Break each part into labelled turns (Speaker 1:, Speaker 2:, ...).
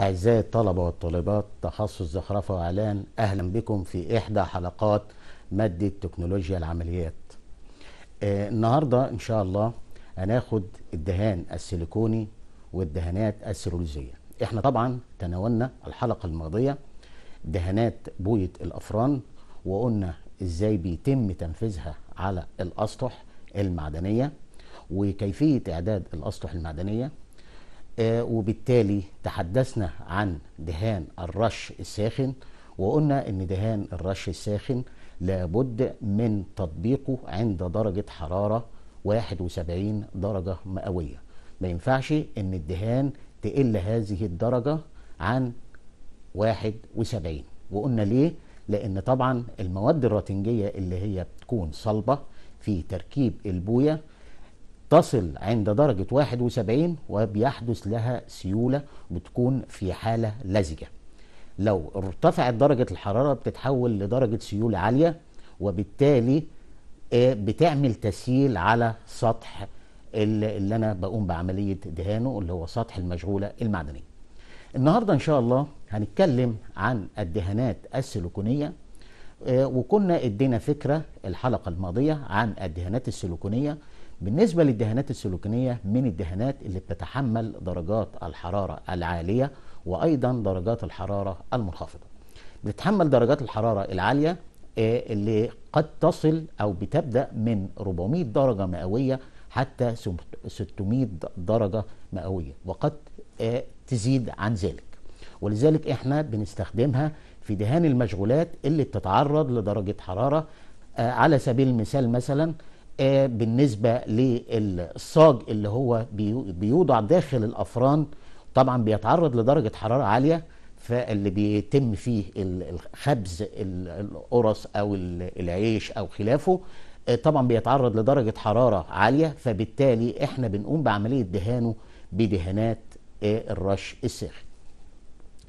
Speaker 1: أعزائي الطلبة والطالبات تخصص زخرفة وإعلان أهلا بكم في إحدى حلقات مادة تكنولوجيا العمليات آه، النهاردة إن شاء الله هناخد الدهان السيليكوني والدهانات السيرولوجية إحنا طبعا تناولنا الحلقة الماضية دهانات بوية الأفران وقلنا إزاي بيتم تنفيذها على الأسطح المعدنية وكيفية إعداد الأسطح المعدنية وبالتالي تحدثنا عن دهان الرش الساخن وقلنا ان دهان الرش الساخن لابد من تطبيقه عند درجة حرارة 71 درجة مئوية ما ينفعش ان الدهان تقل هذه الدرجة عن 71 وقلنا ليه لان طبعا المواد الراتنجية اللي هي بتكون صلبة في تركيب البوية تصل عند درجة 71 وبيحدث لها سيولة بتكون في حالة لزجة لو ارتفعت درجة الحرارة بتتحول لدرجة سيولة عالية وبالتالي آه، بتعمل تسييل على سطح اللي انا بقوم بعملية دهانه اللي هو سطح المشغولة المعدنية النهاردة ان شاء الله هنتكلم عن الدهانات السيليكونية آه، وكنا ادينا فكرة الحلقة الماضية عن الدهانات السيليكونية بالنسبة للدهانات السلوكينية من الدهانات اللي بتتحمل درجات الحرارة العالية وأيضا درجات الحرارة المنخفضة بتتحمل درجات الحرارة العالية آه، اللي قد تصل أو بتبدأ من 400 درجة مئوية حتى 600 درجة مئوية وقد آه، تزيد عن ذلك ولذلك احنا بنستخدمها في دهان المشغولات اللي بتتعرض لدرجة حرارة آه، على سبيل المثال مثلا آه، بالنسبة للصاج اللي هو بيوضع داخل الأفران طبعا بيتعرض لدرجة حرارة عالية فاللي بيتم فيه خبز القرص أو العيش أو خلافه آه، طبعا بيتعرض لدرجة حرارة عالية فبالتالي احنا بنقوم بعملية دهانه بدهانات آه، الرش الساخن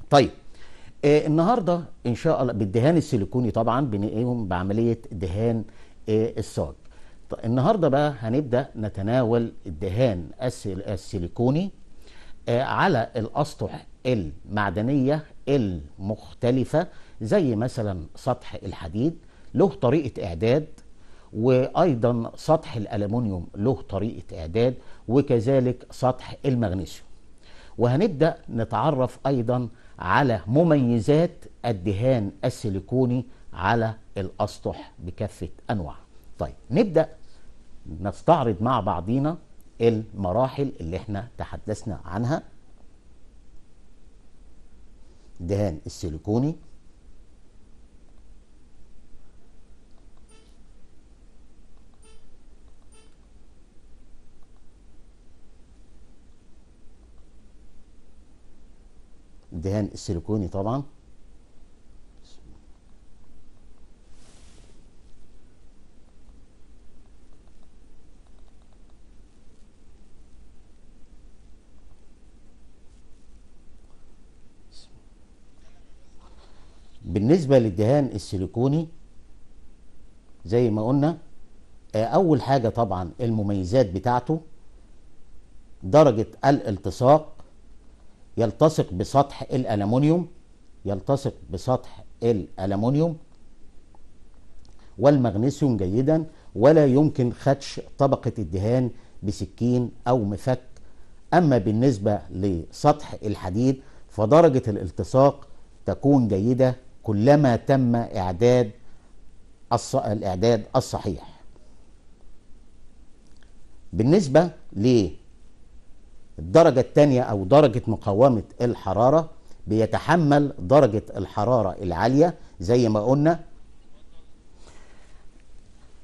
Speaker 1: طيب النهاردة ان شاء الله بالدهان السيليكوني طبعا بنقوم بعملية دهان الصاج طيب، النهارده بقى هنبدا نتناول الدهان السيليكوني آه، على الاسطح المعدنيه المختلفه زي مثلا سطح الحديد له طريقه اعداد وايضا سطح الالومنيوم له طريقه اعداد وكذلك سطح المغنيسيوم وهنبدا نتعرف ايضا على مميزات الدهان السيليكوني على الاسطح بكافه انواعه طيب نبدأ نستعرض مع بعضينا المراحل اللي احنا تحدثنا عنها دهان السيليكوني دهان السيليكوني طبعا بالنسبة للدهان السيليكوني زي ما قلنا آه، أول حاجة طبعا المميزات بتاعته درجة الالتصاق يلتصق بسطح الألمونيوم يلتصق بسطح الألمونيوم والمغنيسيوم جيدا ولا يمكن خدش طبقة الدهان بسكين أو مفك أما بالنسبة لسطح الحديد فدرجة الالتصاق تكون جيدة كلما تم إعداد الص... الإعداد الصحيح بالنسبة للدرجة الثانية أو درجة مقاومة الحرارة بيتحمل درجة الحرارة العالية زي ما قلنا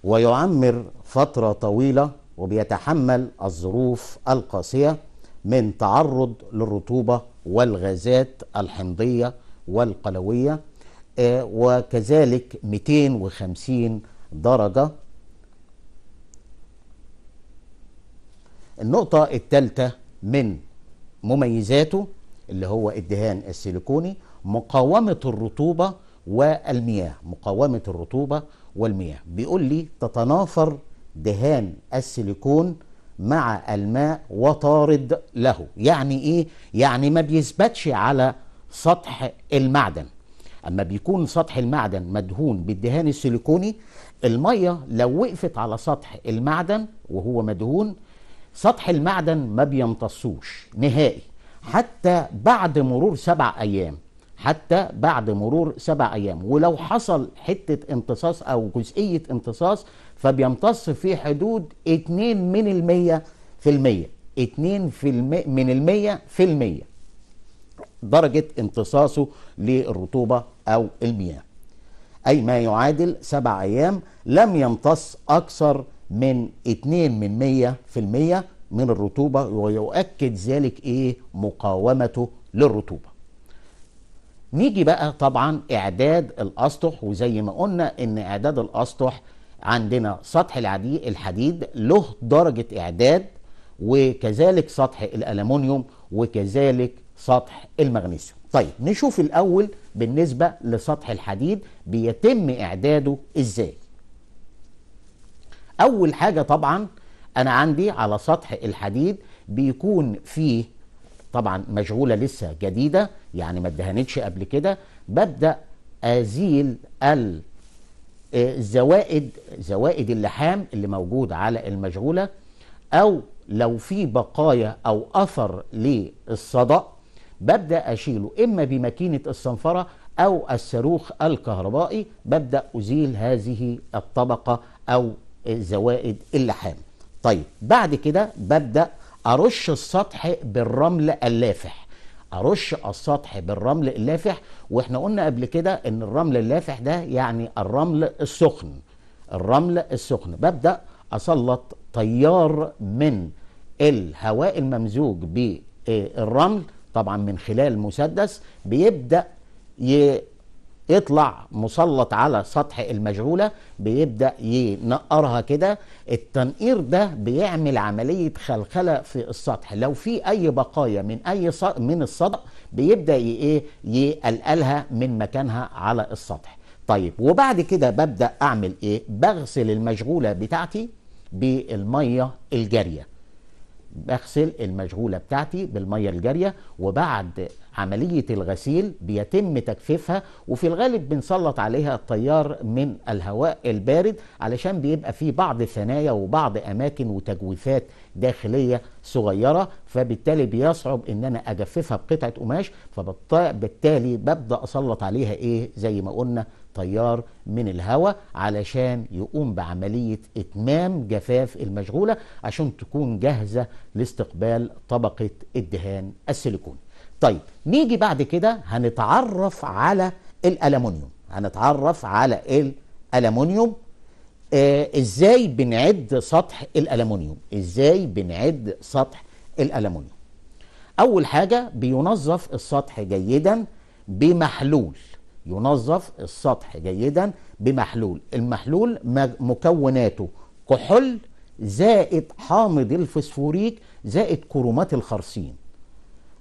Speaker 1: ويعمر فترة طويلة وبيتحمل الظروف القاسية من تعرض للرطوبة والغازات الحمضية والقلوية آه، وكذلك 250 درجة النقطة الثالثة من مميزاته اللي هو الدهان السيليكوني مقاومة الرطوبة والمياه مقاومة الرطوبة والمياه بيقول لي تتنافر دهان السيليكون مع الماء وطارد له يعني ايه يعني ما بيثبتش على سطح المعدن اما بيكون سطح المعدن مدهون بالدهان السيليكوني الميه لو وقفت على سطح المعدن وهو مدهون سطح المعدن ما بيمتصوش نهائي حتى بعد مرور سبع ايام حتى بعد مرور سبع ايام ولو حصل حته امتصاص او جزئيه امتصاص فبيمتص في حدود 2 من المية في المية 2 في المية من المية في المية درجة امتصاصه للرطوبة أو المياه أي ما يعادل سبع أيام لم يمتص أكثر من 2 من 100 من الرطوبة ويؤكد ذلك إيه مقاومته للرطوبة نيجي بقى طبعا إعداد الأسطح وزي ما قلنا إن إعداد الأسطح عندنا سطح الحديد له درجة إعداد وكذلك سطح الألمونيوم وكذلك سطح المغنيسيوم طيب نشوف الأول بالنسبة لسطح الحديد بيتم إعداده إزاي أول حاجة طبعا أنا عندي على سطح الحديد بيكون فيه طبعا مشغولة لسه جديدة يعني ما ادهنتش قبل كده ببدأ أزيل الزوائد آه، زوائد اللحام اللي موجود على المشغولة أو لو في بقايا أو أثر للصدأ ببدأ أشيله إما بماكينة الصنفرة أو الصاروخ الكهربائي ببدأ أزيل هذه الطبقة أو زوائد اللحام طيب بعد كده ببدأ أرش السطح بالرمل اللافح أرش السطح بالرمل اللافح وإحنا قلنا قبل كده إن الرمل اللافح ده يعني الرمل السخن الرمل السخن ببدأ أسلط تيار من الهواء الممزوج بالرمل طبعا من خلال المسدس بيبدا يطلع مسلط على سطح المشغوله بيبدا ينقرها كده التنقير ده بيعمل عمليه خلخله في السطح لو في اي بقايا من اي من الصدع بيبدا ايه يقلقلها من مكانها على السطح طيب وبعد كده ببدا اعمل ايه بغسل المشغوله بتاعتي بالميه الجاريه بغسل المشغولة بتاعتي بالمية الجارية وبعد عملية الغسيل بيتم تجفيفها وفي الغالب بنسلط عليها التيار من الهواء البارد علشان بيبقى فيه بعض ثنايا وبعض أماكن وتجويفات داخلية صغيرة فبالتالي بيصعب ان انا اجففها بقطعة قماش فبالتالي ببدأ اسلط عليها ايه زي ما قلنا التيار من الهواء علشان يقوم بعملية إتمام جفاف المشغولة عشان تكون جاهزة لاستقبال طبقة الدهان السيليكون طيب نيجي بعد كده هنتعرف على الألمونيوم هنتعرف على الألمونيوم آه ازاي بنعد سطح الألمونيوم ازاي بنعد سطح الألمونيوم أول حاجة بينظف السطح جيدا بمحلول ينظف السطح جيدا بمحلول المحلول مكوناته كحول زائد حامض الفسفوريك زائد كرومات الخرسين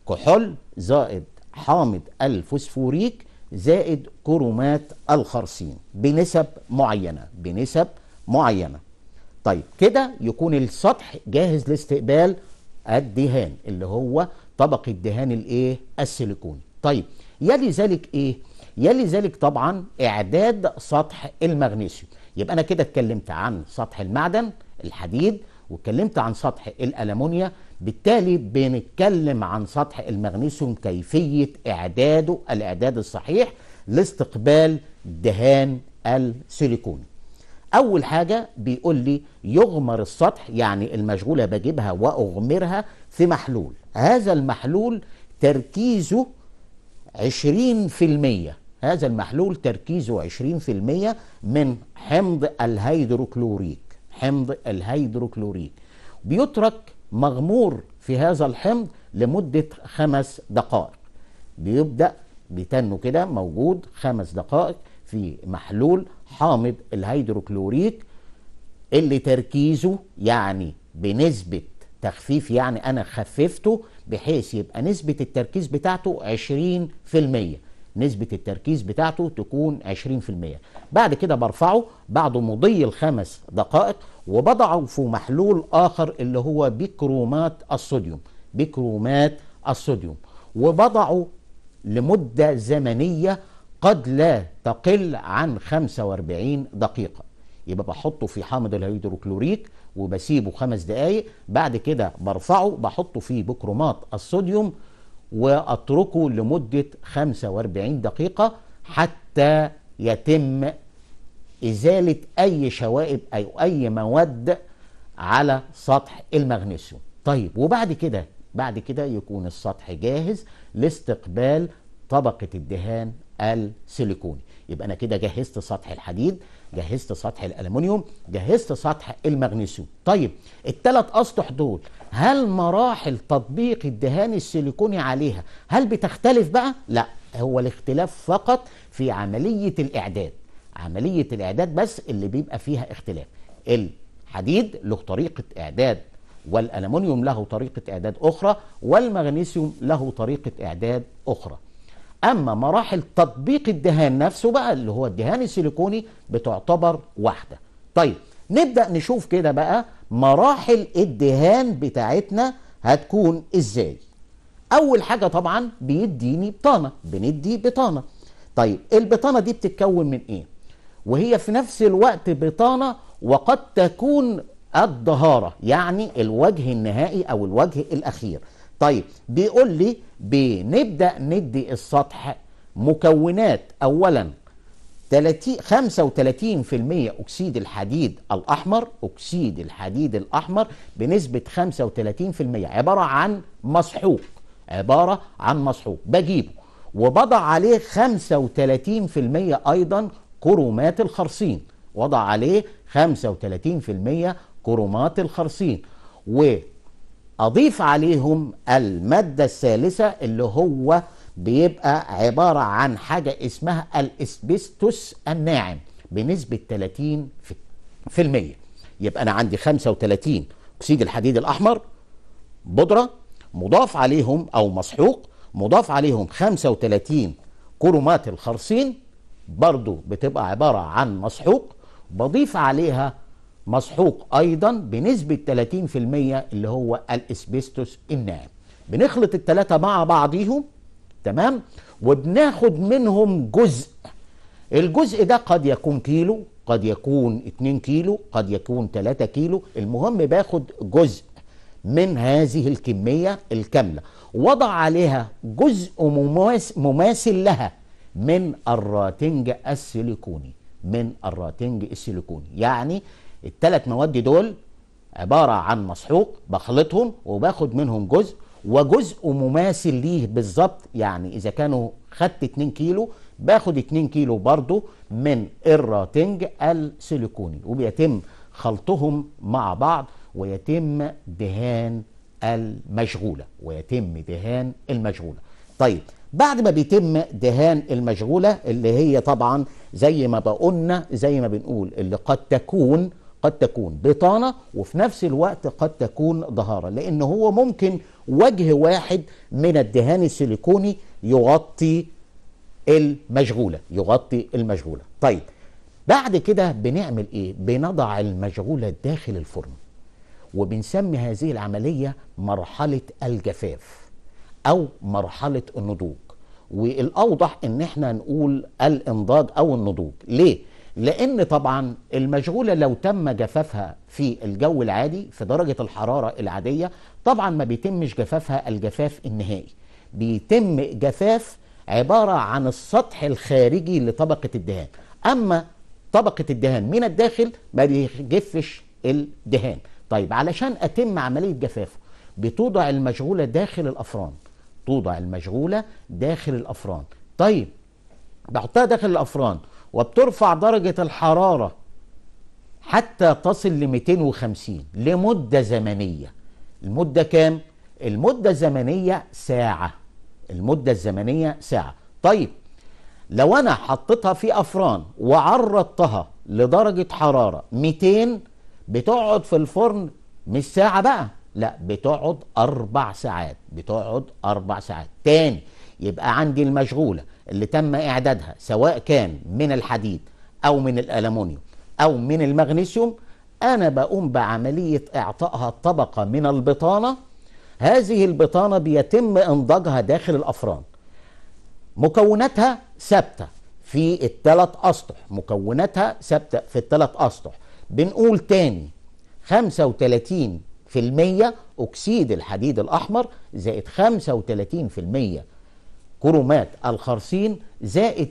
Speaker 1: كحول زائد حامض الفسفوريك زائد كرومات الخرسين بنسب معينة بنسب معينة طيب كده يكون السطح جاهز لاستقبال الدهان اللي هو طبق الدهان الايه السيليكون طيب يلي ذلك ايه يلي ذلك طبعا اعداد سطح المغنيسيوم يبقى انا كده اتكلمت عن سطح المعدن الحديد واتكلمت عن سطح الالمونيا بالتالي بنتكلم عن سطح المغنيسيوم كيفيه اعداده الاعداد الصحيح لاستقبال دهان السيليكون اول حاجه بيقول لي يغمر السطح يعني المشغوله بجيبها واغمرها في محلول هذا المحلول تركيزه 20% هذا المحلول تركيزه 20% من حمض الهيدروكلوريك حمض الهيدروكلوريك بيترك مغمور في هذا الحمض لمدة خمس دقائق بيبدأ بتنه كده موجود خمس دقائق في محلول حامض الهيدروكلوريك اللي تركيزه يعني بنسبة تخفيف يعني أنا خففته بحيث يبقى نسبة التركيز بتاعته 20% نسبة التركيز بتاعته تكون 20% بعد كده برفعه بعد مضي الخمس دقائق وبضعه في محلول آخر اللي هو بيكرومات الصوديوم بيكرومات الصوديوم وبضعه لمدة زمنية قد لا تقل عن 45 دقيقة يبقى بحطه في حامض الهيدروكلوريك وبسيبه خمس دقايق بعد كده برفعه بحطه في بكرومات الصوديوم وأتركه لمدة 45 دقيقة حتى يتم إزالة أي شوائب أو أي مواد على سطح المغنيسيوم طيب وبعد كده بعد كده يكون السطح جاهز لاستقبال طبقة الدهان السيليكوني يبقى انا كده جهزت سطح الحديد جهزت سطح الالومنيوم جهزت سطح المغنيسيوم طيب التلات اسطح دول هل مراحل تطبيق الدهان السيليكوني عليها هل بتختلف بقى لا هو الاختلاف فقط في عمليه الاعداد عمليه الاعداد بس اللي بيبقى فيها اختلاف الحديد له طريقه اعداد والألمنيوم له طريقة إعداد أخرى والمغنيسيوم له طريقة إعداد أخرى اما مراحل تطبيق الدهان نفسه بقى اللي هو الدهان السيليكوني بتعتبر واحده طيب نبدا نشوف كده بقى مراحل الدهان بتاعتنا هتكون ازاي اول حاجه طبعا بيديني بطانه بندي بطانه طيب البطانه دي بتتكون من ايه وهي في نفس الوقت بطانه وقد تكون الدهاره يعني الوجه النهائي او الوجه الاخير طيب بيقول لي بنبدأ ندي السطح مكونات أولا 30 35% أكسيد الحديد الأحمر أكسيد الحديد الأحمر بنسبة 35% عبارة عن مسحوق عبارة عن مسحوق بجيبه وبضع عليه 35% أيضا كرومات الخرسين وضع عليه 35% كرومات الخرسين و أضيف عليهم المادة الثالثة اللي هو بيبقى عبارة عن حاجة اسمها الإسبستوس الناعم بنسبة 30 في المية يبقى أنا عندي 35 أكسيد الحديد الأحمر بودرة مضاف عليهم أو مسحوق مضاف عليهم 35 كرومات الخرسين برضو بتبقى عبارة عن مسحوق بضيف عليها مسحوق ايضا بنسبه 30% اللي هو الاسبستوس الناعم بنخلط الثلاثه مع بعضيهم تمام وبناخد منهم جزء الجزء ده قد يكون كيلو قد يكون 2 كيلو قد يكون 3 كيلو المهم باخد جزء من هذه الكميه الكامله وضع عليها جزء مماثل لها من الراتنج السيليكوني من الراتنج السيليكوني يعني الثلاث مواد دول عباره عن مسحوق بخلطهم وباخد منهم جزء وجزء مماثل ليه بالظبط يعني اذا كانوا خدت 2 كيلو باخد 2 كيلو برضه من الراتنج السيليكوني وبيتم خلطهم مع بعض ويتم دهان المشغوله ويتم دهان المشغوله طيب بعد ما بيتم دهان المشغوله اللي هي طبعا زي ما بقولنا زي ما بنقول اللي قد تكون قد تكون بطانة وفي نفس الوقت قد تكون ظهارة لأن هو ممكن وجه واحد من الدهان السيليكوني يغطي المشغولة يغطي المشغولة طيب بعد كده بنعمل ايه بنضع المشغولة داخل الفرن وبنسمي هذه العملية مرحلة الجفاف أو مرحلة النضوج والأوضح إن احنا نقول الإنضاج أو النضوج ليه؟ لان طبعا المشغوله لو تم جفافها في الجو العادي في درجه الحراره العاديه طبعا ما بيتمش جفافها الجفاف النهائي بيتم جفاف عباره عن السطح الخارجي لطبقه الدهان اما طبقه الدهان من الداخل ما بيجفش الدهان طيب علشان اتم عمليه جفافه بتوضع المشغوله داخل الافران توضع المشغوله داخل الافران طيب بحطها داخل الافران وبترفع درجة الحرارة حتى تصل ل 250 لمدة زمنية المدة كام؟ المدة الزمنية ساعة المدة الزمنية ساعة طيب لو أنا حطيتها في أفران وعرضتها لدرجة حرارة 200 بتقعد في الفرن مش ساعة بقى لا بتقعد أربع ساعات بتقعد أربع ساعات تاني يبقى عندي المشغولة اللي تم إعدادها سواء كان من الحديد أو من الألمونيوم أو من المغنيسيوم أنا بقوم بعملية إعطائها طبقة من البطانة هذه البطانة بيتم إنضاجها داخل الأفران مكوناتها ثابتة في الثلاث أسطح مكوناتها ثابتة في الثلاث أسطح بنقول تاني 35% أكسيد الحديد الأحمر زائد 35% كرومات الخرسين زائد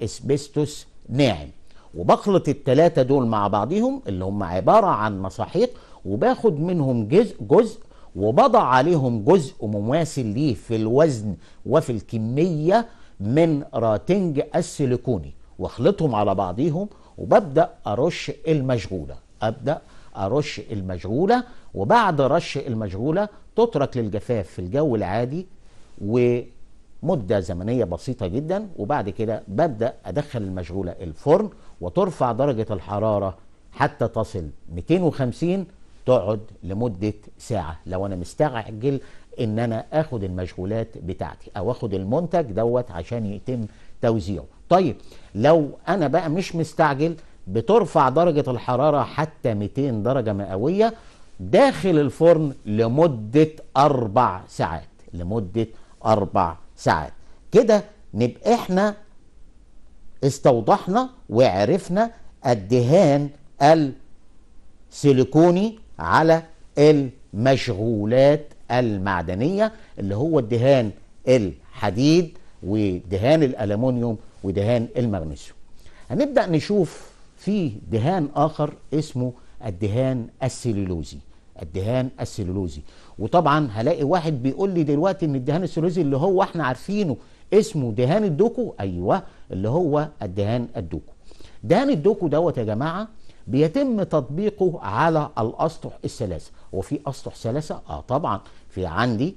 Speaker 1: 30% اسبستوس ناعم وبخلط التلاتة دول مع بعضهم اللي هم عبارة عن مساحيق وباخد منهم جزء جزء وبضع عليهم جزء مماثل ليه في الوزن وفي الكمية من راتنج السيليكوني واخلطهم على بعضهم وببدأ أرش المشغولة أبدأ أرش المشغولة وبعد رش المشغولة تترك للجفاف في الجو العادي ومدة زمنية بسيطة جدا وبعد كده ببدأ أدخل المشغولة الفرن وترفع درجة الحرارة حتى تصل 250 تقعد لمدة ساعة لو أنا مستعجل ان انا اخد المشغولات بتاعتي او اخد المنتج دوت عشان يتم توزيعه طيب لو انا بقى مش مستعجل بترفع درجة الحرارة حتى 200 درجة مئوية داخل الفرن لمدة أربع ساعات لمدة أربع ساعات كده نبقى احنا استوضحنا وعرفنا الدهان السيليكوني على المشغولات المعدنية اللي هو الدهان الحديد ودهان الألمونيوم ودهان المغنيسيوم هنبدأ نشوف في دهان آخر اسمه الدهان السليلوزي الدهان السلولوزي وطبعا هلاقي واحد بيقول لي دلوقتي ان الدهان السلولوزي اللي هو احنا عارفينه اسمه دهان الدوكو ايوه اللي هو الدهان الدوكو دهان الدوكو دوت يا جماعه بيتم تطبيقه على الاسطح الثلاثه وفي اسطح ثلاثه اه طبعا في عندي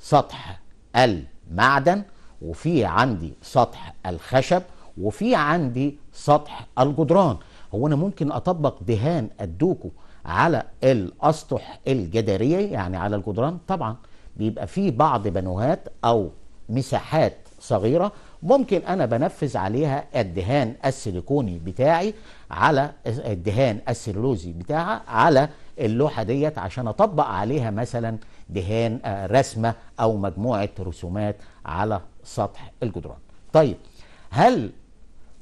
Speaker 1: سطح المعدن وفي عندي سطح الخشب وفي عندي سطح الجدران هو انا ممكن اطبق دهان الدوكو على الاسطح الجداريه يعني على الجدران طبعا بيبقى في بعض بنوهات او مساحات صغيره ممكن انا بنفذ عليها الدهان السيليكوني بتاعي على الدهان السيلولوزي بتاعها على اللوحه ديت عشان اطبق عليها مثلا دهان آه، رسمه او مجموعه رسومات على سطح الجدران. طيب هل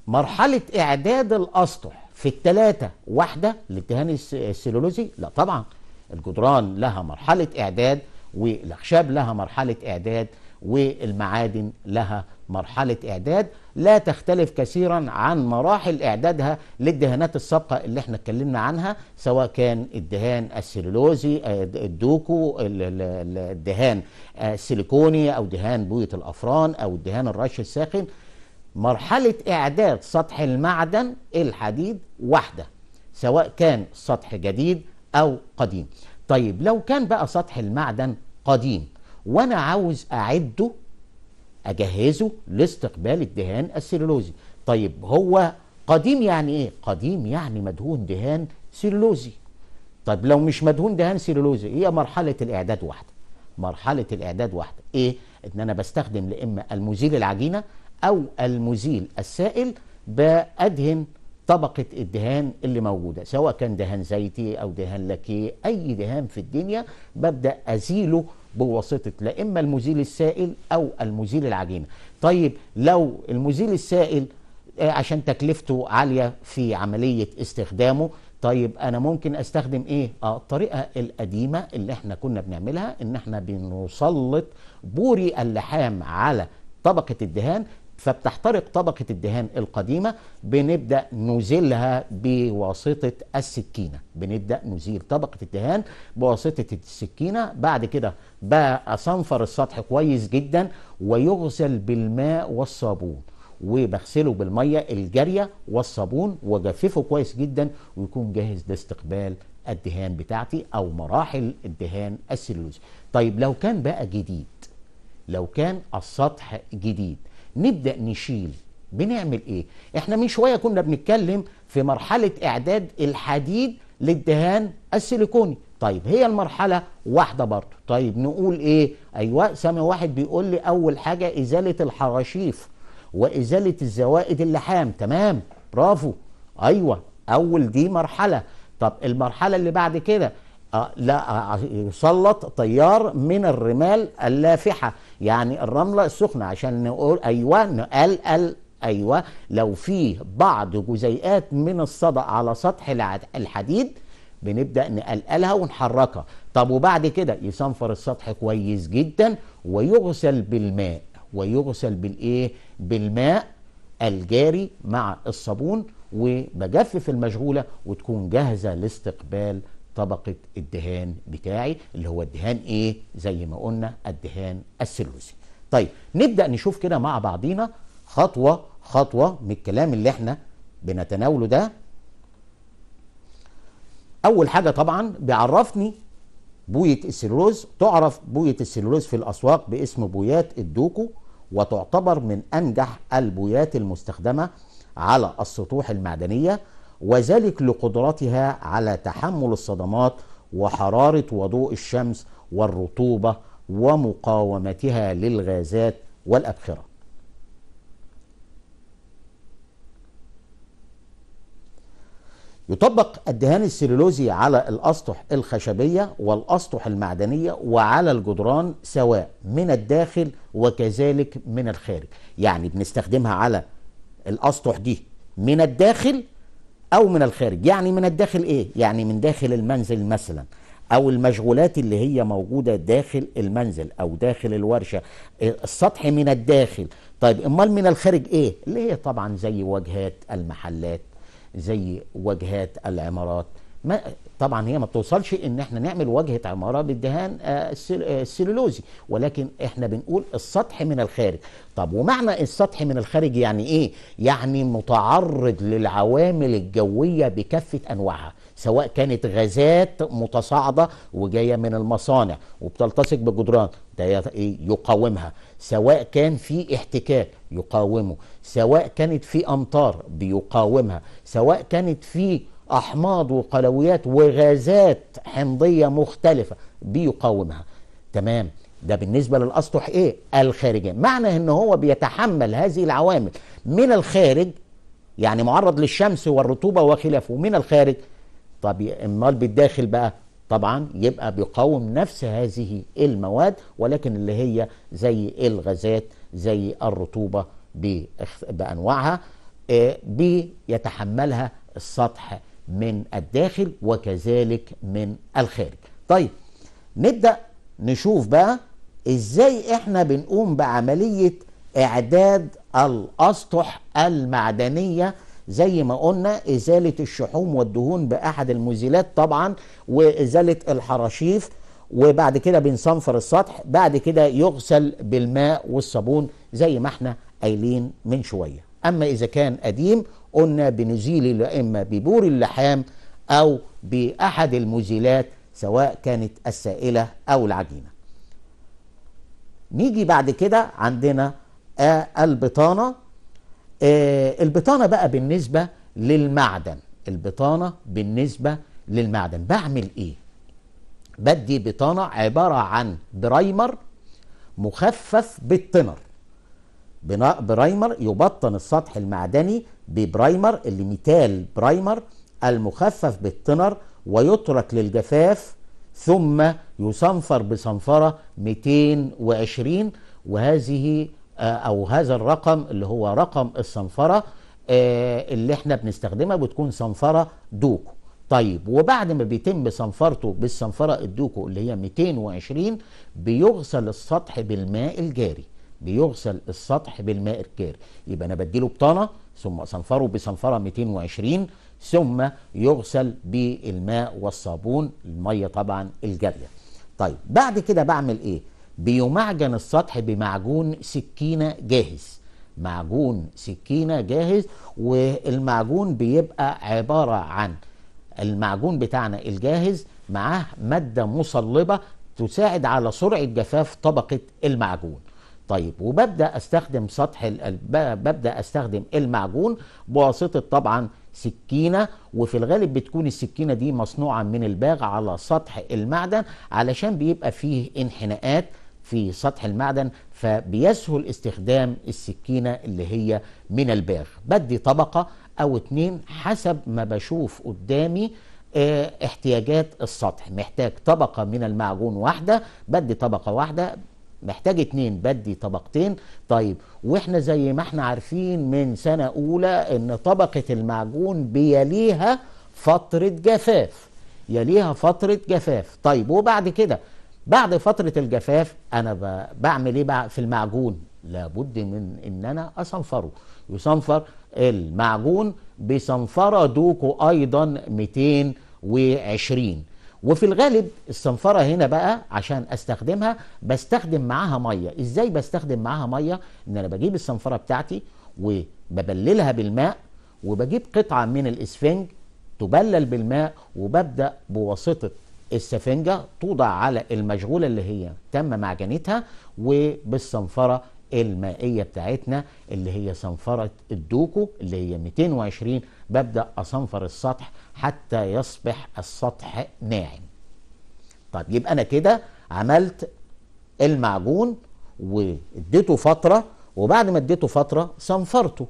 Speaker 1: مرحله اعداد الاسطح في الثلاثة واحدة الدهان السيلولوزي لا طبعا الجدران لها مرحلة إعداد والأخشاب لها مرحلة إعداد والمعادن لها مرحلة إعداد لا تختلف كثيرا عن مراحل إعدادها للدهانات السابقة اللي احنا اتكلمنا عنها سواء كان الدهان السيلولوزي آه، الدوكو الدهان السيليكوني آه، أو دهان بوية الأفران أو الدهان الرش الساخن مرحلة إعداد سطح المعدن الحديد واحدة سواء كان سطح جديد أو قديم طيب لو كان بقى سطح المعدن قديم وأنا عاوز أعده أجهزه لاستقبال الدهان السيرولوزي طيب هو قديم يعني إيه؟ قديم يعني مدهون دهان سيرولوزي طيب لو مش مدهون دهان سيرولوزي هي مرحلة الإعداد واحدة مرحلة الإعداد واحدة إيه؟ إن أنا بستخدم لإما المزيل العجينة أو المزيل السائل بأدهن طبقة الدهان اللي موجودة سواء كان دهان زيتي أو دهان لكي أي دهان في الدنيا ببدأ أزيله بواسطة لا إما المزيل السائل أو المزيل العجينة طيب لو المزيل السائل آه، عشان تكلفته عالية في عملية استخدامه طيب انا ممكن استخدم ايه اه الطريقه القديمه اللي احنا كنا بنعملها ان احنا بنسلط بوري اللحام على طبقه الدهان فبتحترق طبقة الدهان القديمة بنبدأ نزيلها بواسطة السكينة بنبدأ نزيل طبقة الدهان بواسطة السكينة بعد كده بصنفر السطح كويس جدا ويغسل بالماء والصابون وبغسله بالمية الجارية والصابون وجففه كويس جدا ويكون جاهز لاستقبال الدهان بتاعتي أو مراحل الدهان السلولوزي طيب لو كان بقى جديد لو كان السطح جديد نبدا نشيل بنعمل ايه احنا من شويه كنا بنتكلم في مرحله اعداد الحديد للدهان السيليكوني طيب هي المرحله واحده برضه طيب نقول ايه ايوه سامع واحد بيقول لي اول حاجه ازاله الحراشيف وازاله الزوائد اللحام تمام برافو ايوه اول دي مرحله طب المرحله اللي بعد كده آه لا آه، يسلط آه طيار من الرمال اللافحه يعني الرمله السخنه عشان نقول ايوه نقل قال ايوه لو في بعض جزيئات من الصدى على سطح الحديد بنبدا نقلقلها ونحركها طب وبعد كده يصنفر السطح كويس جدا ويغسل بالماء ويغسل بالايه بالماء الجاري مع الصابون وبجفف المشغوله وتكون جاهزه لاستقبال طبقة الدهان بتاعي اللي هو الدهان ايه زي ما قلنا الدهان السلوسي طيب نبدأ نشوف كده مع بعضينا خطوة خطوة من الكلام اللي احنا بنتناوله ده أول حاجة طبعا بيعرفني بوية السلولوز تعرف بوية السلولوز في الأسواق باسم بويات الدوكو وتعتبر من أنجح البويات المستخدمة على السطوح المعدنية وذلك لقدرتها على تحمل الصدمات وحرارة وضوء الشمس والرطوبة ومقاومتها للغازات والأبخرة يطبق الدهان السيلولوزي على الأسطح الخشبية والأسطح المعدنية وعلى الجدران سواء من الداخل وكذلك من الخارج يعني بنستخدمها على الأسطح دي من الداخل أو من الخارج يعني من الداخل إيه؟ يعني من داخل المنزل مثلا أو المشغولات اللي هي موجودة داخل المنزل أو داخل الورشة السطح من الداخل طيب أمال من الخارج إيه؟ اللي هي طبعا زي واجهات المحلات زي واجهات العمارات ما طبعا هي ما بتوصلش ان احنا نعمل واجهه عماره بالدهان آه، السيلولوزي آه، ولكن احنا بنقول السطح من الخارج طب ومعنى السطح من الخارج يعني ايه يعني متعرض للعوامل الجويه بكافه انواعها سواء كانت غازات متصاعده وجايه من المصانع وبتلتصق بجدران ده إيه؟ يقاومها سواء كان في احتكاك يقاومه سواء كانت في امطار بيقاومها سواء كانت في أحماض وقلويات وغازات حمضية مختلفة بيقاومها تمام ده بالنسبة للأسطح إيه؟ الخارجية معنى أن هو بيتحمل هذه العوامل من الخارج يعني معرض للشمس والرطوبة وخلافه من الخارج طب امال بالداخل بقى طبعا يبقى بيقاوم نفس هذه المواد ولكن اللي هي زي الغازات زي الرطوبة بأنواعها آه، بيتحملها السطح من الداخل وكذلك من الخارج طيب نبدأ نشوف بقى ازاي احنا بنقوم بعملية اعداد الاسطح المعدنية زي ما قلنا ازالة الشحوم والدهون باحد المزيلات طبعا وازالة الحراشيف وبعد كده بنصنفر السطح بعد كده يغسل بالماء والصابون زي ما احنا قايلين من شوية اما اذا كان قديم قلنا بنزيل الأئمة ببور اللحام أو بأحد المزيلات سواء كانت السائلة أو العجينة نيجي بعد كده عندنا آه البطانة آه البطانة بقى بالنسبة للمعدن البطانة بالنسبة للمعدن بعمل إيه؟ بدي بطانة عبارة عن برايمر مخفف بالطنر برايمر يبطن السطح المعدني ببرايمر اللي ميتال برايمر المخفف بالتنر ويترك للجفاف ثم يصنفر بصنفرة 220 وهذه آه، أو هذا الرقم اللي هو رقم الصنفرة آه، اللي احنا بنستخدمها بتكون صنفرة دوكو طيب وبعد ما بيتم صنفرته بالصنفرة الدوكو اللي هي 220 بيغسل السطح بالماء الجاري بيغسل السطح بالماء الجاري يبقى انا بديله بطانه ثم صنفره بصنفرة 220 ثم يغسل بالماء والصابون المية طبعا الجارية طيب بعد كده بعمل ايه بيمعجن السطح بمعجون سكينة جاهز معجون سكينة جاهز والمعجون بيبقى عبارة عن المعجون بتاعنا الجاهز معاه مادة مصلبة تساعد على سرعة جفاف طبقة المعجون طيب وببدا استخدم سطح ببدا استخدم المعجون بواسطه طبعا سكينه وفي الغالب بتكون السكينه دي مصنوعه من الباغ على سطح المعدن علشان بيبقى فيه انحناءات في سطح المعدن فبيسهل استخدام السكينه اللي هي من الباغ بدي طبقه او اتنين حسب ما بشوف قدامي اه احتياجات السطح محتاج طبقة من المعجون واحدة بدي طبقة واحدة محتاج اتنين بدي طبقتين طيب واحنا زي ما احنا عارفين من سنة اولى ان طبقة المعجون بيليها فترة جفاف يليها فترة جفاف طيب وبعد كده بعد فترة الجفاف انا بعمل ايه في المعجون لابد من ان انا اصنفره يصنفر المعجون بصنفرة دوكو ايضا 220 وفي الغالب الصنفرة هنا بقى عشان استخدمها بستخدم معاها مية ازاي بستخدم معاها مية ان انا بجيب الصنفرة بتاعتي وببللها بالماء وبجيب قطعة من الاسفنج تبلل بالماء وببدأ بواسطة السفنجة توضع على المشغولة اللي هي تم معجنتها وبالصنفرة المائيه بتاعتنا اللي هي صنفره الدوكو اللي هي 220 ببدا اصنفر السطح حتى يصبح السطح ناعم. طب يبقى انا كده عملت المعجون واديته فتره وبعد ما اديته فتره صنفرته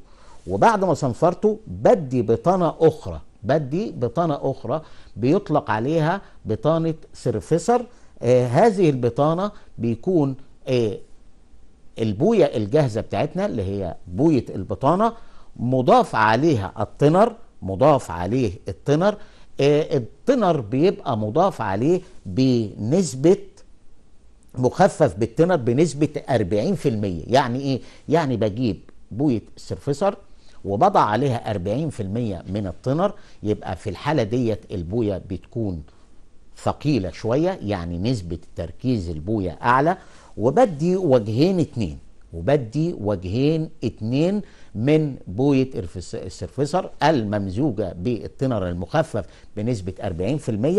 Speaker 1: وبعد ما صنفرته بدي بطانه اخرى بدي بطانه اخرى بيطلق عليها بطانه سيرفيسر آه هذه البطانه بيكون آه البويه الجاهزه بتاعتنا اللي هي بويه البطانه مضاف عليها الطنر مضاف عليه الطنر الطنر آه، بيبقى مضاف عليه بنسبه مخفف بالطنر بنسبه 40% يعني ايه يعني بجيب بويه السرفيسر وبضع عليها 40% من الطنر يبقى في الحاله ديت البويه بتكون ثقيله شويه يعني نسبه تركيز البويه اعلى وبدي وجهين اتنين وبدي وجهين اتنين من بوية السرفيسر الممزوجة بالتنر المخفف بنسبة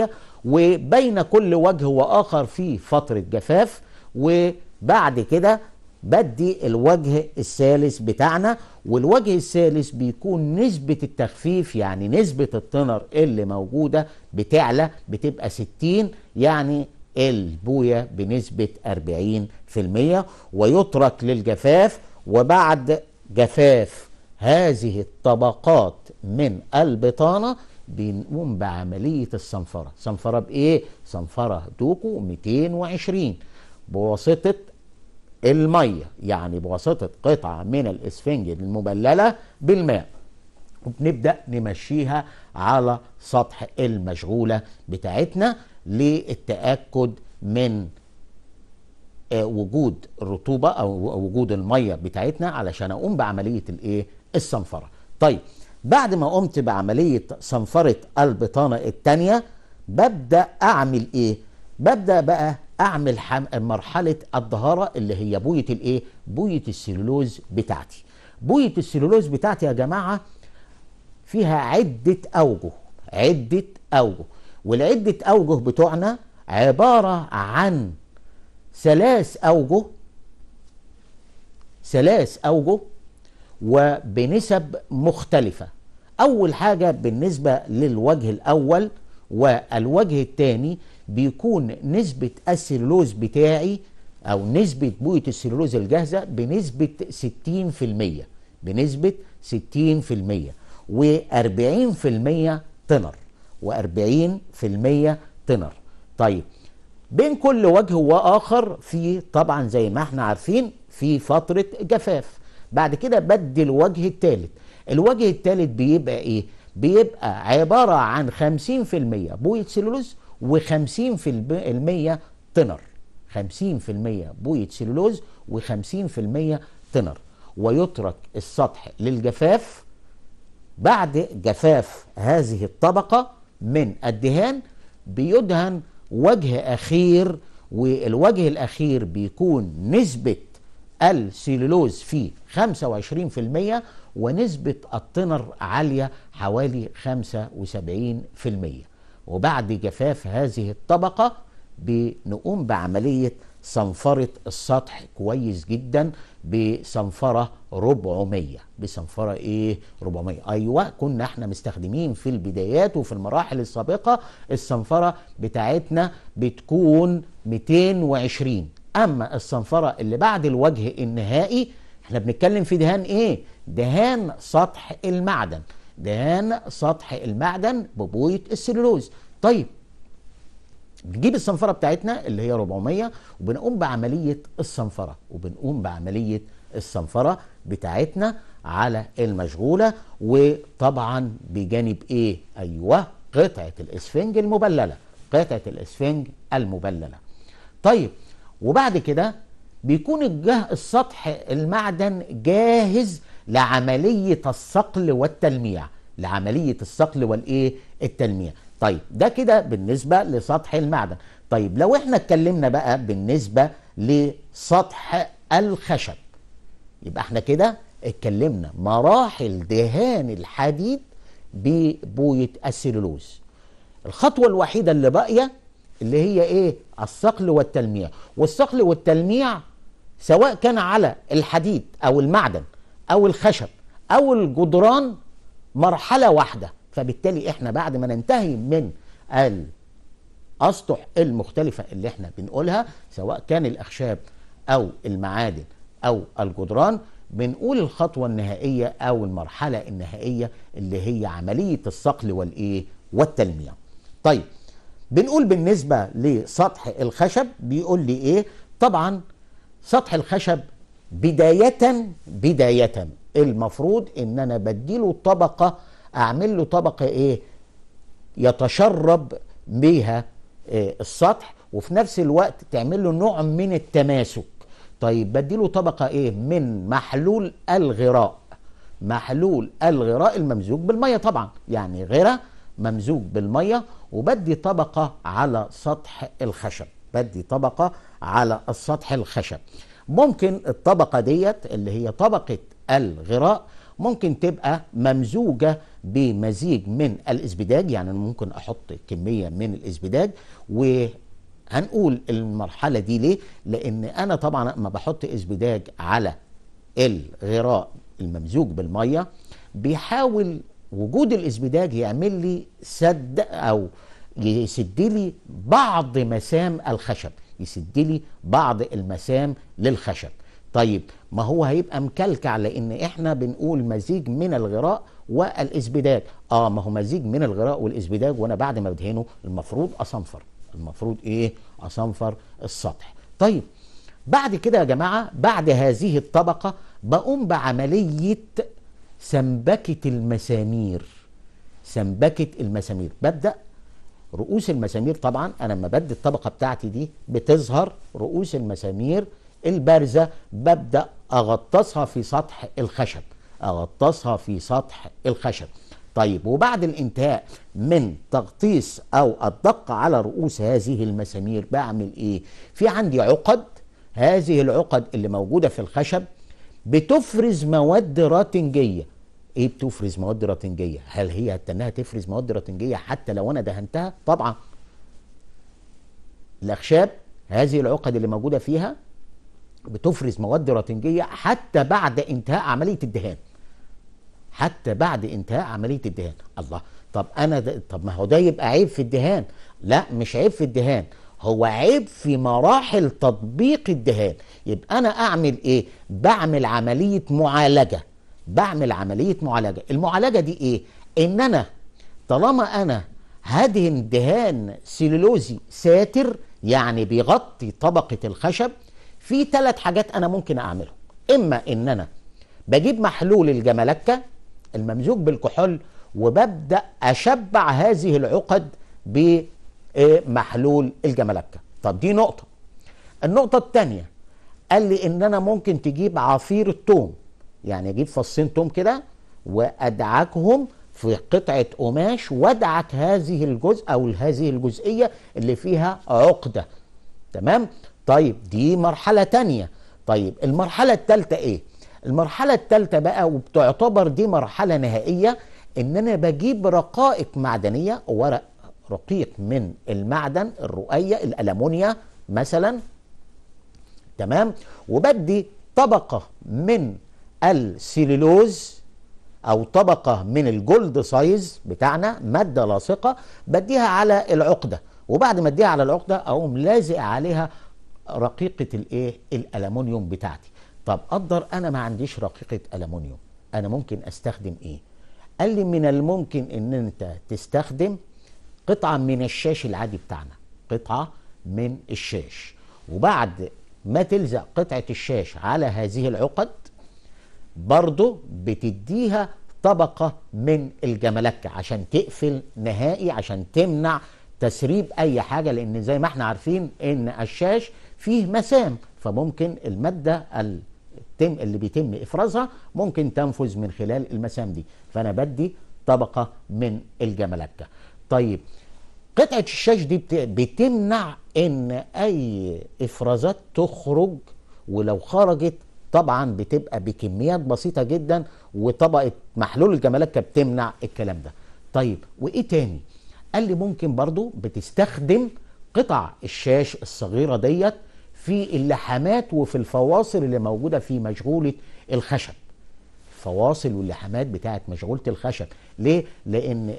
Speaker 1: 40% وبين كل وجه وآخر في فترة جفاف وبعد كده بدي الوجه الثالث بتاعنا والوجه الثالث بيكون نسبة التخفيف يعني نسبة التنر اللي موجودة بتعلى بتبقى 60 يعني البويه بنسبه 40% ويترك للجفاف وبعد جفاف هذه الطبقات من البطانه بنقوم بعمليه الصنفره، صنفره بايه؟ صنفره دوكو 220 بواسطه الميه يعني بواسطه قطعه من الاسفنج المبلله بالماء وبنبدا نمشيها على سطح المشغوله بتاعتنا للتاكد من آه، وجود الرطوبه او وجود الميه بتاعتنا علشان اقوم بعمليه الايه الصنفره طيب بعد ما قمت بعمليه صنفره البطانه الثانيه ببدا اعمل ايه ببدا بقى اعمل حم... مرحله الظهاره اللي هي بويه الايه بويه السلولوز بتاعتي بويه السلولوز بتاعتي يا جماعه فيها عده اوجه عده اوجه والعدة أوجه بتوعنا عبارة عن ثلاث أوجه ثلاث أوجه وبنسب مختلفة أول حاجة بالنسبة للوجه الأول والوجه الثاني بيكون نسبة السلولوز بتاعي أو نسبة بوية السلولوز الجاهزة بنسبة 60% بنسبة 60% و40% تنر و40% تنر طيب بين كل وجه واخر في طبعا زي ما احنا عارفين في فتره جفاف بعد كده بدي الوجه الثالث الوجه الثالث بيبقى ايه بيبقى عباره عن 50% بويت سيلولوز و50% تنر 50% بويت سيلولوز و50% تنر ويترك السطح للجفاف بعد جفاف هذه الطبقه من الدهان بيدهن وجه أخير والوجه الأخير بيكون نسبة السيلولوز فيه 25% ونسبة الطنر عالية حوالي 75% وبعد جفاف هذه الطبقة بنقوم بعملية صنفرة السطح كويس جدا بصنفرة 400 بصنفرة ايه 400 ايوه كنا احنا مستخدمين في البدايات وفي المراحل السابقة الصنفرة بتاعتنا بتكون 220 اما الصنفرة اللي بعد الوجه النهائي احنا بنتكلم في دهان ايه دهان سطح المعدن دهان سطح المعدن ببوية السلولوز طيب بنجيب الصنفره بتاعتنا اللي هي 400 وبنقوم بعمليه الصنفره وبنقوم بعمليه الصنفره بتاعتنا على المشغوله وطبعا بجانب ايه ايوه قطعه الاسفنج المبلله قطعه الاسفنج المبلله طيب وبعد كده بيكون الجه السطح المعدن جاهز لعمليه الصقل والتلميع لعمليه الصقل والايه التلميع طيب ده كده بالنسبه لسطح المعدن طيب لو احنا اتكلمنا بقى بالنسبه لسطح الخشب يبقى احنا كده اتكلمنا مراحل دهان الحديد ببويه السيلولوز الخطوه الوحيده اللي باقيه اللي هي ايه الصقل والتلميع والصقل والتلميع سواء كان على الحديد او المعدن او الخشب او الجدران مرحله واحده فبالتالي احنا بعد ما ننتهي من الاسطح المختلفه اللي احنا بنقولها سواء كان الاخشاب او المعادن او الجدران بنقول الخطوه النهائيه او المرحله النهائيه اللي هي عمليه الصقل والايه والتلميع طيب بنقول بالنسبه لسطح الخشب بيقول لي ايه طبعا سطح الخشب بدايه بدايه المفروض ان انا بديله طبقه اعمل له طبقه ايه يتشرب بيها إيه السطح وفي نفس الوقت تعمل له نوع من التماسك طيب بديله طبقه ايه من محلول الغراء محلول الغراء الممزوج بالميه طبعا يعني غراء ممزوج بالميه وبدي طبقه على سطح الخشب بدي طبقه على السطح الخشب ممكن الطبقه ديت اللي هي طبقه الغراء ممكن تبقى ممزوجه بمزيج من الإزبداج يعني ممكن أحط كمية من الإزبداج و هنقول المرحلة دي ليه؟ لأن أنا طبعا ما بحط إزبداج على الغراء الممزوج بالمية بيحاول وجود الإزبداج يعمل لي سد أو يسد لي بعض مسام الخشب يسد لي بعض المسام للخشب طيب ما هو هيبقى مكلكع لأن إحنا بنقول مزيج من الغراء والإزبداد اه ما هو مزيج من الغراء والإزبداد وانا بعد ما بدهنه المفروض اصنفر المفروض ايه اصنفر السطح طيب بعد كده يا جماعة بعد هذه الطبقة بقوم بعملية سمبكة المسامير سمبكة المسامير ببدأ رؤوس المسامير طبعا أنا لما بدي الطبقة بتاعتي دي بتظهر رؤوس المسامير البارزة ببدأ أغطسها في سطح الخشب أغطسها في سطح الخشب طيب وبعد الانتهاء من تغطيس أو الدق على رؤوس هذه المسامير بعمل إيه؟ في عندي عقد هذه العقد اللي موجودة في الخشب بتفرز مواد راتنجية ايه بتفرز مواد راتنجيه هل هي هتنها تفرز مواد راتنجيه حتى لو انا دهنتها طبعا الاخشاب هذه العقد اللي موجوده فيها بتفرز مواد راتنجيه حتى بعد انتهاء عمليه الدهان حتى بعد انتهاء عمليه الدهان الله طب انا ده طب ما هو ده يبقى عيب في الدهان لا مش عيب في الدهان هو عيب في مراحل تطبيق الدهان يبقى انا اعمل ايه بعمل عمليه معالجه بعمل عمليه معالجه المعالجه دي ايه ان انا طالما انا هدهن دهان سيلولوزي ساتر يعني بيغطي طبقه الخشب في ثلاث حاجات انا ممكن اعملهم اما ان انا بجيب محلول الجملكه الممزوج بالكحول وببدأ أشبع هذه العقد بمحلول الجملكة طب دي نقطة النقطة الثانية قال لي إن أنا ممكن تجيب عصير التوم يعني أجيب فصين توم كده وأدعكهم في قطعة قماش وادعك هذه الجزء أو هذه الجزئية اللي فيها عقدة تمام؟ طيب دي مرحلة تانية طيب المرحلة الثالثة إيه؟ المرحله الثالثه بقى وبتعتبر دي مرحله نهائيه ان انا بجيب رقائق معدنيه ورق رقيق من المعدن الرؤيه الالمونيا مثلا تمام وبدي طبقه من السيلولوز او طبقه من الجولد سايز بتاعنا ماده لاصقه بديها على العقده وبعد ما اديها على العقده اقوم لازق عليها رقيقه الايه الألمونيوم بتاعتي طب اقدر انا ما عنديش رقيقه المونيوم انا ممكن استخدم ايه قال لي من الممكن ان انت تستخدم قطعه من الشاش العادي بتاعنا قطعه من الشاش وبعد ما تلزق قطعه الشاش على هذه العقد برضه بتديها طبقه من الجملك عشان تقفل نهائي عشان تمنع تسريب اي حاجه لان زي ما احنا عارفين ان الشاش فيه مسام فممكن الماده بتتم اللي بيتم افرازها ممكن تنفذ من خلال المسام دي فانا بدي طبقه من الجملكه طيب قطعه الشاش دي بتمنع ان اي افرازات تخرج ولو خرجت طبعا بتبقى بكميات بسيطه جدا وطبقه محلول الجملكه بتمنع الكلام ده طيب وايه تاني قال لي ممكن برضو بتستخدم قطع الشاش الصغيره ديت في اللحمات وفي الفواصل اللي موجودة في مشغولة الخشب الفواصل واللحمات بتاعت مشغولة الخشب ليه؟ لأن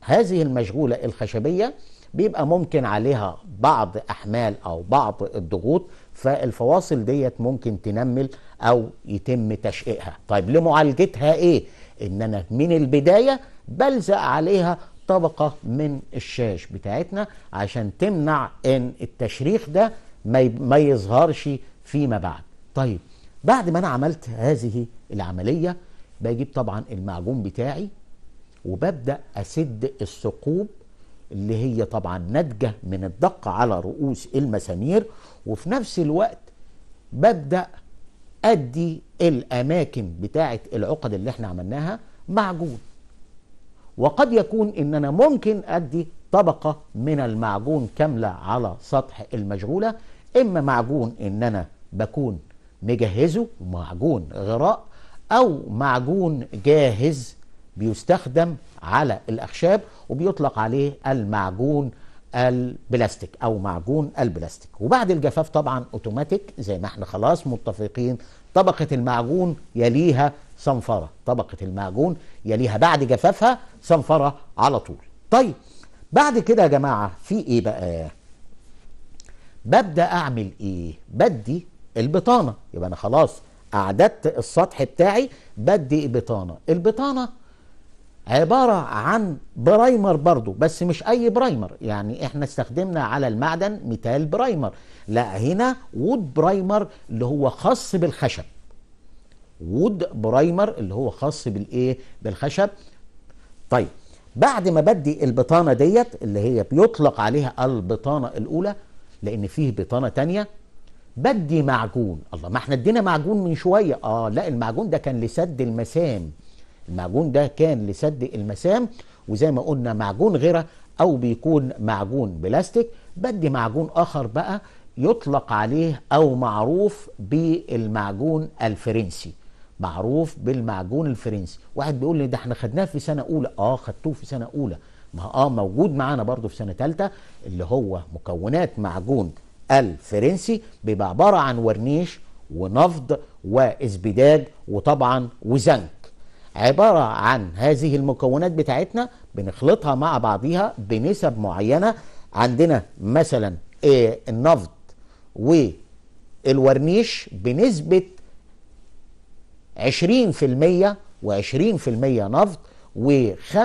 Speaker 1: هذه المشغولة الخشبية بيبقى ممكن عليها بعض أحمال أو بعض الضغوط فالفواصل ديت ممكن تنمل أو يتم تشقيقها طيب لمعالجتها إيه؟ إن أنا من البداية بلزق عليها طبقة من الشاش بتاعتنا عشان تمنع إن التشريخ ده ما ما يظهرش فيما بعد طيب بعد ما انا عملت هذه العمليه بجيب طبعا المعجون بتاعي وببدا اسد الثقوب اللي هي طبعا ناتجه من الدقه على رؤوس المسامير وفي نفس الوقت ببدا ادي الاماكن بتاعه العقد اللي احنا عملناها معجون وقد يكون ان انا ممكن ادي طبقه من المعجون كامله على سطح المشغوله اما معجون ان انا بكون مجهزه معجون غراء او معجون جاهز بيستخدم على الاخشاب وبيطلق عليه المعجون البلاستيك او معجون البلاستيك وبعد الجفاف طبعا اوتوماتيك زي ما احنا خلاص متفقين طبقه المعجون يليها صنفره طبقه المعجون يليها بعد جفافها صنفره على طول طيب بعد كده يا جماعه في ايه بقى ببدأ أعمل إيه؟ بدي البطانة يبقى أنا خلاص أعددت السطح بتاعي بدي بطانة البطانة عبارة عن برايمر برضو بس مش أي برايمر يعني إحنا استخدمنا على المعدن مثال برايمر لا هنا وود برايمر اللي هو خاص بالخشب وود برايمر اللي هو خاص بالإيه؟ بالخشب طيب بعد ما بدي البطانة ديت اللي هي بيطلق عليها البطانة الأولى لان فيه بطانه تانية بدي معجون الله ما احنا ادينا معجون من شويه اه لا المعجون ده كان لسد المسام المعجون ده كان لسد المسام وزي ما قلنا معجون غيره او بيكون معجون بلاستيك بدي معجون اخر بقى يطلق عليه او معروف بالمعجون الفرنسي معروف بالمعجون الفرنسي واحد بيقول لي ده احنا خدناه في سنه اولى اه خدتوه في سنه اولى ما اه موجود معانا برضو في سنه ثالثه اللي هو مكونات معجون الفرنسي بيبقى عباره عن ورنيش ونفض وازبداد وطبعا وزنك عباره عن هذه المكونات بتاعتنا بنخلطها مع بعضيها بنسب معينه عندنا مثلا إيه النفض والورنيش بنسبه 20% و20% نفض و5%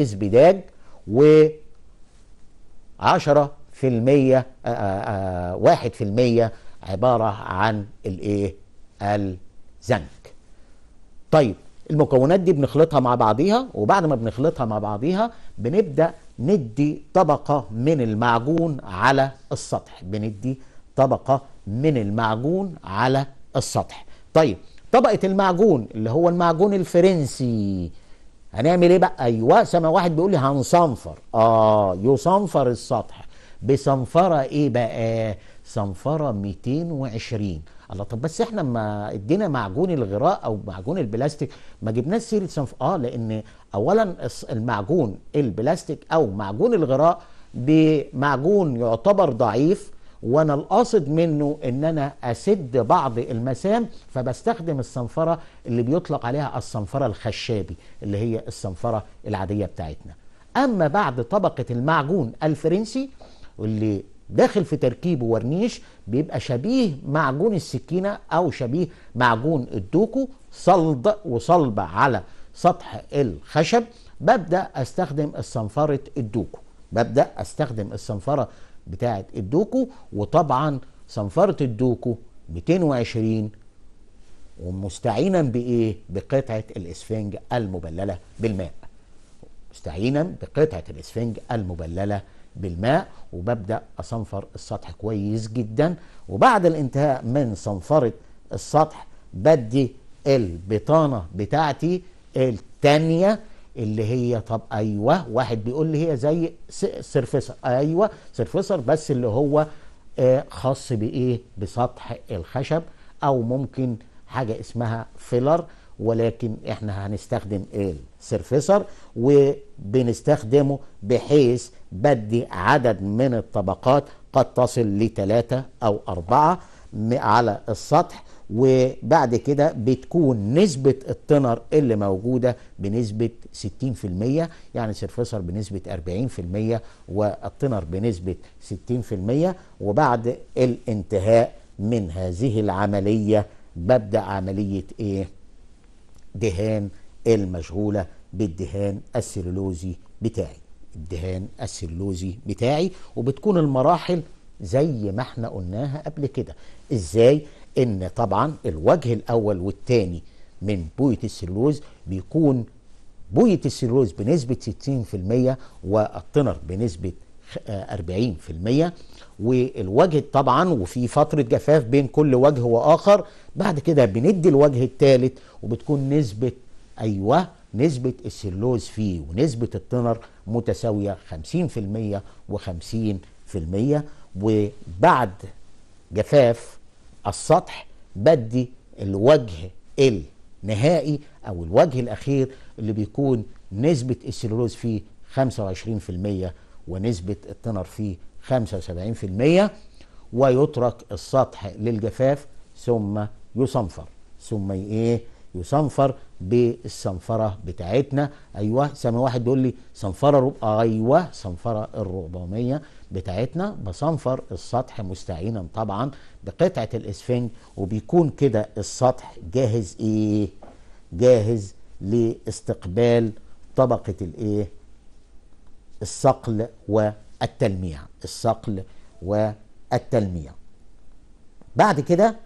Speaker 1: ازبداج و 10% 1% عبارة عن الايه الزنك طيب المكونات دي بنخلطها مع بعضيها وبعد ما بنخلطها مع بعضيها بنبدأ ندي طبقة من المعجون على السطح بندي طبقة من المعجون على السطح طيب طبقة المعجون اللي هو المعجون الفرنسي هنعمل ايه بقى ايوه سما واحد بيقول لي هنصنفر اه يصنفر السطح بصنفره ايه بقى صنفره 220 الله طب بس احنا ما ادينا معجون الغراء او معجون البلاستيك ما جبناش سيره صنف اه لان اولا المعجون البلاستيك او معجون الغراء بمعجون يعتبر ضعيف وانا القاصد منه ان انا اسد بعض المسام فبستخدم الصنفره اللي بيطلق عليها الصنفره الخشابي اللي هي الصنفره العاديه بتاعتنا اما بعد طبقه المعجون الفرنسي واللي داخل في تركيبه ورنيش بيبقى شبيه معجون السكينه او شبيه معجون الدوكو صلد وصلبه على سطح الخشب ببدا استخدم الصنفره الدوكو ببدا استخدم الصنفره بتاعه الدوكو وطبعا صنفره الدوكو 220 ومستعينا بايه؟ بقطعه الاسفنج المبلله بالماء. مستعينا بقطعه الاسفنج المبلله بالماء وببدا اصنفر السطح كويس جدا وبعد الانتهاء من صنفره السطح بدي البطانه بتاعتي الثانيه اللي هي طب ايوه واحد بيقول لي هي زي سيرفيسر ايوه سيرفيسر بس اللي هو آه، خاص بايه بسطح الخشب او ممكن حاجه اسمها فيلر ولكن احنا هنستخدم السيرفيسر وبنستخدمه بحيث بدي عدد من الطبقات قد تصل لثلاثة او اربعة على السطح وبعد كده بتكون نسبة التنر اللي موجودة بنسبة 60% يعني سيرفيسر بنسبة 40% والتنر بنسبة 60% وبعد الانتهاء من هذه العملية ببدأ عملية ايه دهان المشغولة بالدهان السلولوزي بتاعي الدهان السلولوزي بتاعي وبتكون المراحل زي ما احنا قلناها قبل كده ازاي ان طبعا الوجه الاول والثاني من بويه السلوز بيكون بويه السلوز بنسبه 60% والطنر بنسبه 40% والوجه طبعا وفي فتره جفاف بين كل وجه واخر بعد كده بندي الوجه الثالث وبتكون نسبه ايوه نسبه السلوز فيه ونسبه الطنر متساويه 50% و50% وبعد جفاف السطح بدي الوجه النهائي او الوجه الاخير اللي بيكون نسبه السيلولوز فيه 25% ونسبه التنر فيه 75% ويترك السطح للجفاف ثم يصنفر ثم ايه يصنفر بالصنفره بتاعتنا ايوه سامي واحد بيقول لي صنفره رب... ايوه صنفره الرباميه بتاعتنا بصنفر السطح مستعينا طبعا بقطعه الاسفنج وبيكون كده السطح جاهز ايه جاهز لاستقبال طبقه الايه الصقل والتلميع الصقل والتلميع بعد كده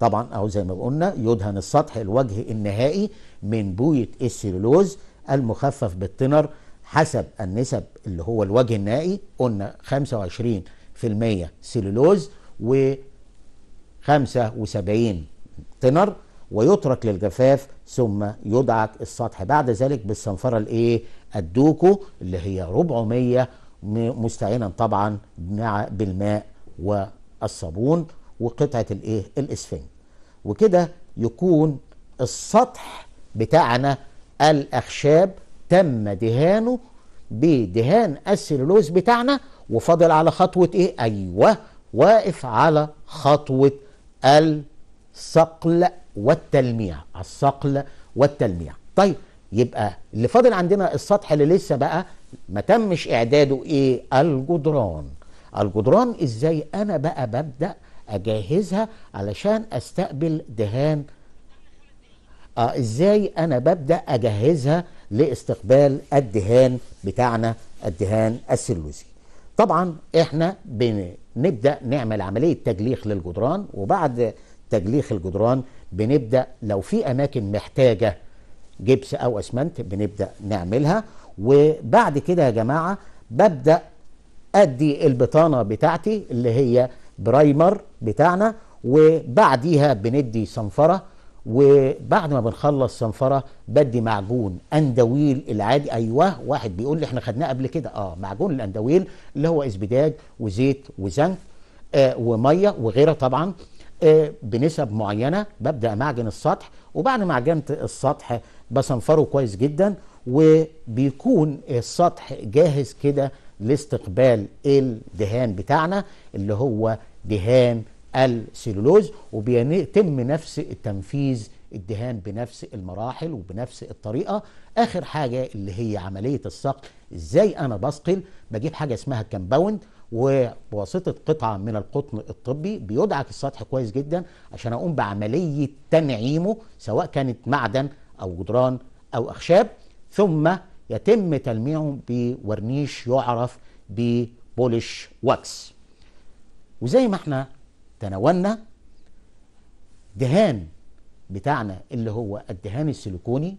Speaker 1: طبعا اهو زي ما قلنا يدهن السطح الوجه النهائي من بويه السيلولوز المخفف بالطنر حسب النسب اللي هو الوجه النهائي قلنا 25% سيلولوز و 75 طنر ويترك للجفاف ثم يدعك السطح بعد ذلك بالصنفرة الايه الدوكو اللي هي 400 مستعينا طبعا مع بالماء والصابون وقطعة الايه الاسفنج وكده يكون السطح بتاعنا الاخشاب تم دهانه بدهان السلولوز بتاعنا وفضل على خطوة ايه ايوه واقف على خطوة الصقل والتلميع الصقل والتلميع طيب يبقى اللي فاضل عندنا السطح اللي لسه بقى ما تمش اعداده ايه الجدران الجدران ازاي انا بقى ببدأ اجهزها علشان استقبل دهان آه ازاي انا ببدا اجهزها لاستقبال الدهان بتاعنا الدهان السلوزي طبعا احنا بن نبدا نعمل عمليه تجليخ للجدران وبعد تجليخ الجدران بنبدا لو في اماكن محتاجه جبس او اسمنت بنبدا نعملها وبعد كده يا جماعه ببدا ادي البطانه بتاعتي اللي هي برايمر بتاعنا وبعديها بندي صنفره وبعد ما بنخلص صنفره بدي معجون اندويل العادي ايوه واحد بيقول لي احنا خدناه قبل كده اه معجون الاندويل اللي هو اسبداج وزيت وزنك آه وميه وغيرها طبعا آه بنسب معينه ببدا معجن السطح وبعد ما عجنت السطح بصنفره كويس جدا وبيكون السطح جاهز كده لاستقبال الدهان بتاعنا اللي هو دهان السيلولوز وبيتم نفس التنفيذ الدهان بنفس المراحل وبنفس الطريقة آخر حاجة اللي هي عملية الصقل إزاي أنا بصقل بجيب حاجة اسمها كمباوند وبواسطة قطعة من القطن الطبي بيدعك السطح كويس جدا عشان أقوم بعملية تنعيمه سواء كانت معدن أو جدران أو أخشاب ثم يتم تلميعه بورنيش يعرف ببولش واكس وزي ما احنا تناولنا دهان بتاعنا اللي هو الدهان السيليكوني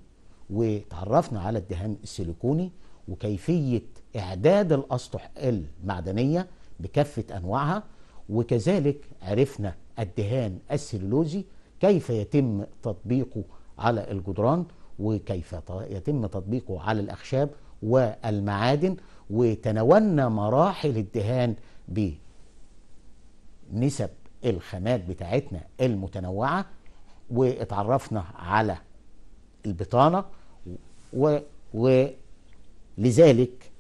Speaker 1: وتعرفنا على الدهان السيليكوني وكيفية إعداد الأسطح المعدنية بكافة أنواعها وكذلك عرفنا الدهان السيلولوزي كيف يتم تطبيقه على الجدران وكيف يتم تطبيقه على الأخشاب والمعادن وتناولنا مراحل الدهان بنسب الخامات بتاعتنا المتنوعة واتعرفنا على البطانة و... ولذلك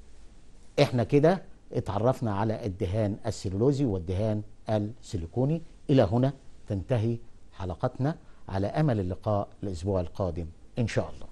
Speaker 1: احنا كده اتعرفنا على الدهان السيلولوزي والدهان السيليكوني إلى هنا تنتهي حلقتنا على أمل اللقاء الأسبوع القادم إن شاء الله